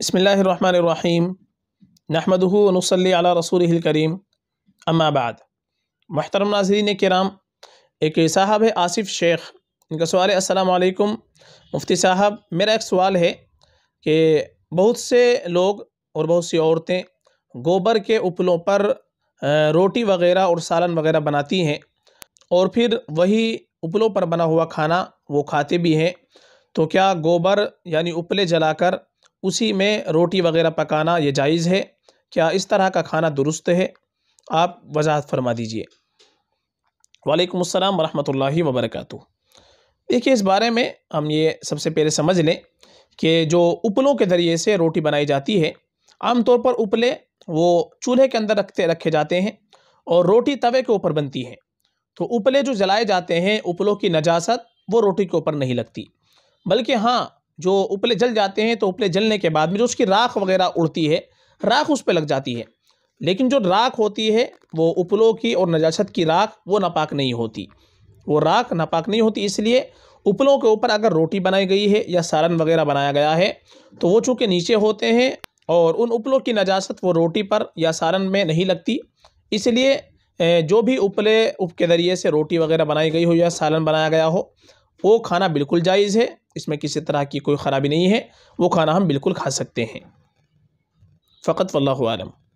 बसमीम नहमदनसली रसूल करीम अम्माबाद महतरम नाजरीन कराम एक साहब है आसिफ शेख इनका सवाल है असलकम मुफ्ती साहब मेरा एक सवाल है कि बहुत से लोग और बहुत सी औरतें गोबर के उपलों पर रोटी वगैरह और सालन वगैरह बनाती हैं और फिर वही उपलों पर बना हुआ खाना वो खाते भी हैं तो क्या गोबर यानी उपले जलाकर उसी में रोटी वगैरह पकाना ये जायज़ है क्या इस तरह का खाना दुरुस्त है आप वजाहत फरमा दीजिए वालेकुम अस्सलाम वरहमतुल्लाहि वबरकatuh देखिए इस बारे में हम ये सबसे पहले समझ लें कि जो उपलों के ज़रिए से रोटी बनाई जाती है आमतौर पर उपले वो चूल्हे के अंदर रखते रखे जाते हैं और रोटी तवे के ऊपर बनती है तो उपले जो जलाए जाते हैं उपलों की नजासत वो रोटी के ऊपर नहीं लगती बल्कि हाँ जो उपले जल जाते हैं तो उपले जलने के बाद में जो उसकी राख वगैरह उड़ती है राख उस पर लग जाती है लेकिन जो राख होती है वो उपलों की और नजाशत की राख वो नापाक नहीं होती वो राख नापाक नहीं होती इसलिए उपलों के ऊपर अगर रोटी बनाई गई है या सालन वगैरह बनाया गया है तो वो चूँकि नीचे होते हैं और उन उपलों की नजाशत वो रोटी पर या सालन में नहीं लगती इसलिए जो भी उपले उप के ज़रिए से रोटी वगैरह बनाई गई हो या सालन बनाया गया हो वो खाना बिल्कुल जायज़ है इसमें किसी तरह की कोई ख़राबी नहीं है वो खाना हम बिल्कुल खा सकते हैं फ़कत वल्लम